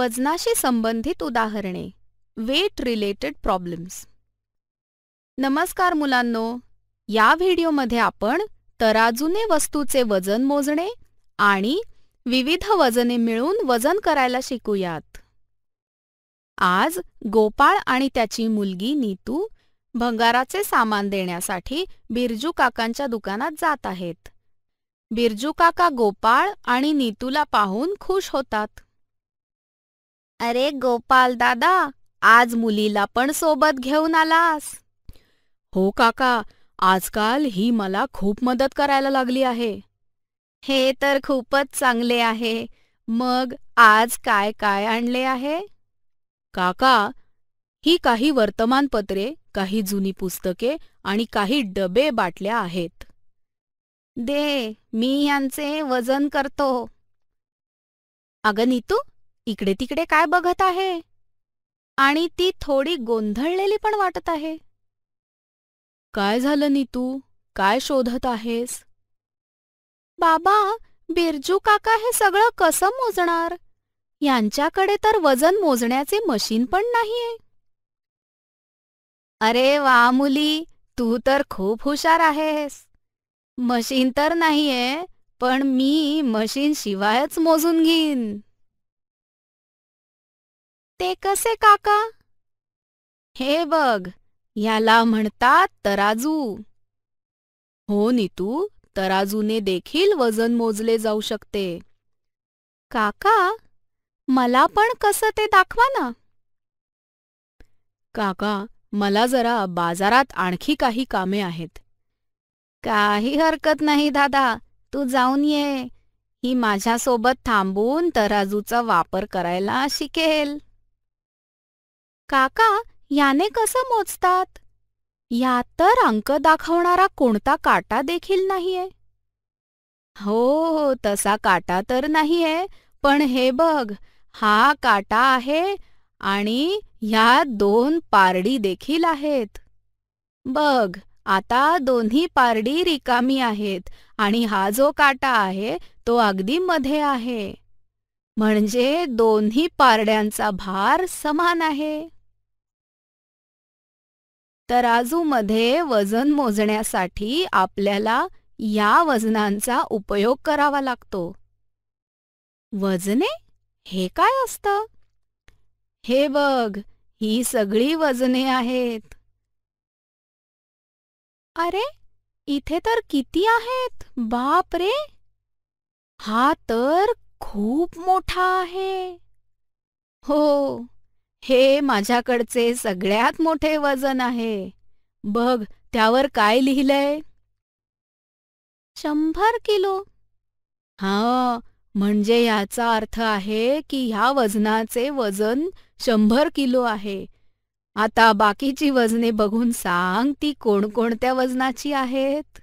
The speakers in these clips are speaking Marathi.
वजनाशी संबंधित उदाहरणे वेट रिलेटेड प्रॉब्लेम्स नमस्कार मुलांनो या व्हिडिओमध्ये आपण तराजूने वस्तूचे वजन मोजणे आणि विविध वजने मिळून वजन करायला शिकूयात आज गोपाळ आणि त्याची मुलगी नीतू भंगाराचे सामान देण्यासाठी बिरजू काकांच्या दुकानात जात आहेत बिरजू काका गोपाळ आणि नीतूला पाहून खुश होतात अरे गोपाल दादा आज मुलीला पण सोबत घेऊन आलास हो काका आजकाल ही मला खूप मदत करायला लागली आहे हे तर खूपच चांगले आहे मग आज काय काय आणले आहे काका ही काही वर्तमानपत्रे काही जुनी पुस्तके आणि काही डबे बाटल्या आहेत दे मी यांचे वजन करतो अगं नीतू इकडे तिकडे काय बघत आहे आणि ती थोडी गोंधळलेली पण वाटत आहे काय झालं तू? काय शोधत आहेस बाबा बिरजू काका हे सगळं कसं मोजणार यांच्याकडे तर वजन मोजण्याचे मशीन पण नाहीये अरे वा मुली तू तर खूप हुशार आहेस मशीन तर नाहीये पण मी मशीन शिवायच मोजून घेईन ते कसे काका हे बघ याला म्हणतात तराजू हो नीतू तराजूने देखील वजन मोजले जाऊ शकते काका मला पण कसं ते दाखवा ना काका मला जरा बाजारात आणखी काही कामे आहेत काही हरकत नाही दादा तू जाऊन ये ही माझ्यासोबत थांबून तराजूचा वापर करायला शिकेल काका याने कसं मोजतात यात तर अंक दाखवणारा कोणता काटा देखील नाहीये हो तसा काटा तर नाहीये पण हे बघ हा काटा आहे आणि ह्या दोन पारडी देखील आहेत बघ आता दोन्ही पारडी रिकामी आहेत आणि हा जो काटा आहे तो अगदी मध्ये आहे म्हणजे दोन्ही पारड्यांचा भार समान आहे तराजूमध्ये वजन मोजण्यासाठी आपल्याला या वजनांचा उपयोग करावा लागतो वजने हे काय असतं हे बघ ही सगळी वजने आहेत अरे इथे तर किती आहेत बाप रे हा तर खूप मोठा आहे हो हे माझ्याकडचे सगळ्यात मोठे वजन आहे बघ त्यावर काय लिहिलंय शंभर किलो हा म्हणजे याचा अर्थ आहे की ह्या वजनाचे वजन शंभर किलो आहे आता बाकीची वजने बघून सांग ती कोणकोणत्या वजनाची आहेत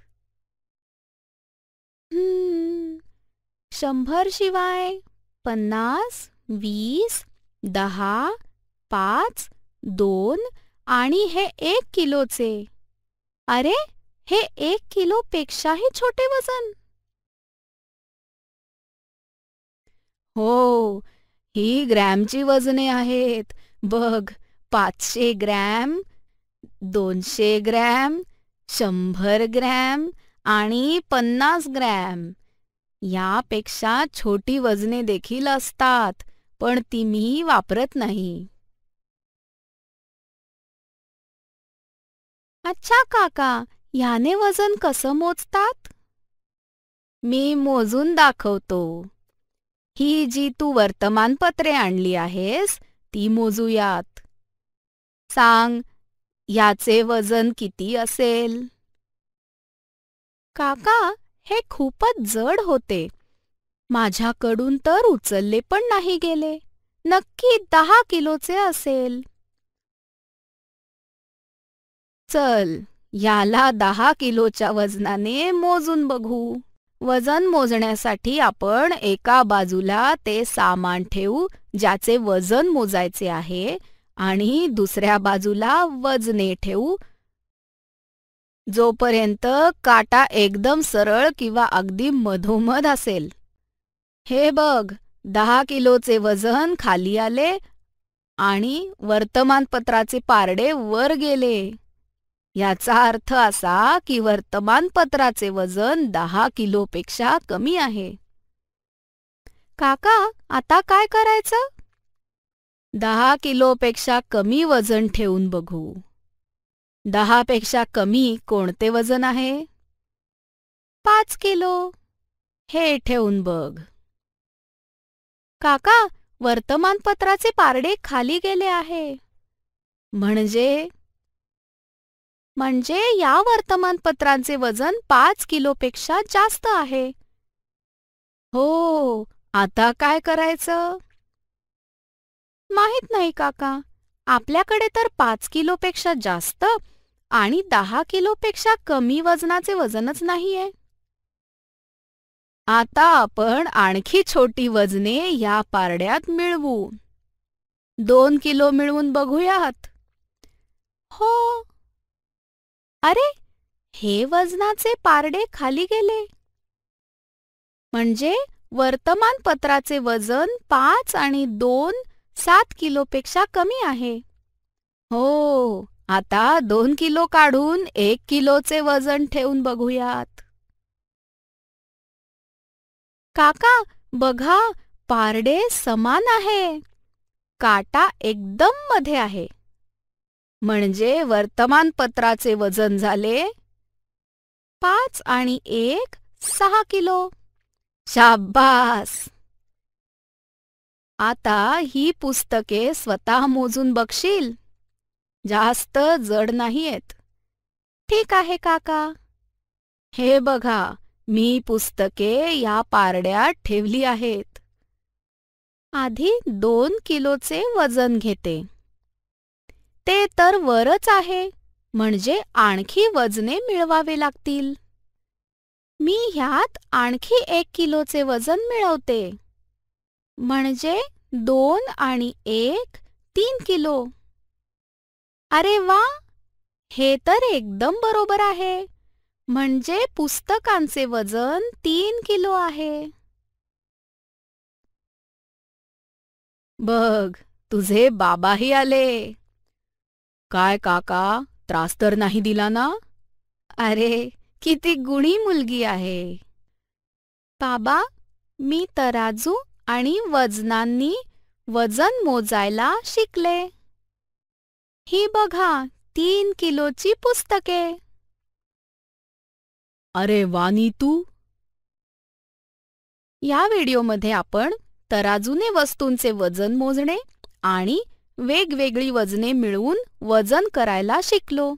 शंभर शिवाय पन्नास वीस दहा पाच दोन आणि हे एक किलोचे अरे हे एक किलो पेक्षाही छोटे वजन हो ही ग्रॅमची वजने आहेत बघ पाचशे ग्रॅम दोनशे ग्रॅम शंभर ग्रॅम आणि पन्नास ग्रॅम यापेक्षा छोटी वजने देखील असतात पण ती मी वापरत नाही अच्छा काका ह्याने वजन कसं मोजतात मी मोजून दाखवतो ही जी तू वर्तमानपत्रे आणली आहेस ती मोजूयात सांग याचे वजन किती असेल काका हे खूपच जड होते माझ्याकडून तर उचलले पण नाही गेले नक्की दहा किलोचे असेल चल याला दहा किलोच्या वजनाने मोजून बघू वजन मोजण्यासाठी आपण एका बाजूला ते सामान ठेवू ज्याचे वजन मोजायचे आहे आणि दुसऱ्या बाजूला वजने ठेवू जोपर्यंत काटा एकदम सरळ किंवा अगदी मधोमध असेल हे बघ दहा किलोचे वजन खाली आले आणि वर्तमानपत्राचे पारडे वर गेले याचा अर्थ असा की वर्तमानपत्राचे वजन दहा किलोपेक्षा कमी आहे काका आता काय करायचं दहा किलोपेक्षा कमी वजन ठेवून बघू पेक्षा कमी कोणते वजन आहे पाच किलो हे ठेवून बघ काका वर्तमानपत्राचे पारडे खाली गेले आहे म्हणजे म्हणजे या वर्तमानपत्रांचे वजन पाच किलोपेक्षा जास्त आहे हो आता काय करायचं माहित नाही काका आपल्याकडे तर पाच किलोपेक्षा जास्त आणि दहा किलोपेक्षा कमी वजनाचे वजनच नाहीये आता आपण आणखी छोटी वजने या पारड्यात मिळवू दोन किलो मिळवून बघूयात हो अरे हे वजनाचे पारडे खाली गेले म्हणजे वर्तमानपत्राचे वजन पाच आणि दोन सात किलोपेक्षा कमी आहे हो आता दोन किलो काढून एक किलोचे वजन ठेवून बघूयात काका बघा पारडे समान आहे काटा एकदम मध्ये आहे म्हणजे वर्तमानपत्राचे वजन झाले पाच आणि एक सहा किलो शाबास आता ही पुस्तके स्वतः मोजून बघशील जास्त जड नाहीयेत ठीक आहे काका हे बघा मी पुस्तके या पारड्यात ठेवली आहेत आधी दोन किलोचे वजन घेते ते तर वरच आहे म्हणजे आणखी वजने मिळवावे लागतील मी ह्यात आणखी एक किलोचे वजन मिळवते म्हणजे दोन आणि एक तीन किलो अरे वा हे तर एकदम बरोबर आहे म्हणजे पुस्तकांचे वजन तीन किलो आहे बघ तुझे बाबाही आले काय काका त्रास तर नाही दिला ना अरे किती गुणी मुलगी आहे बाबा मी तराजू आणि वजनांनी वजन मोजायला शिकले ही बघा तीन किलोची पुस्तके अरे वानी तू या व्हिडिओमध्ये आपण तराजूने वस्तूंचे वजन मोजणे आणि वेगवेगळी वजने मिळवून वजन करायला शिकलो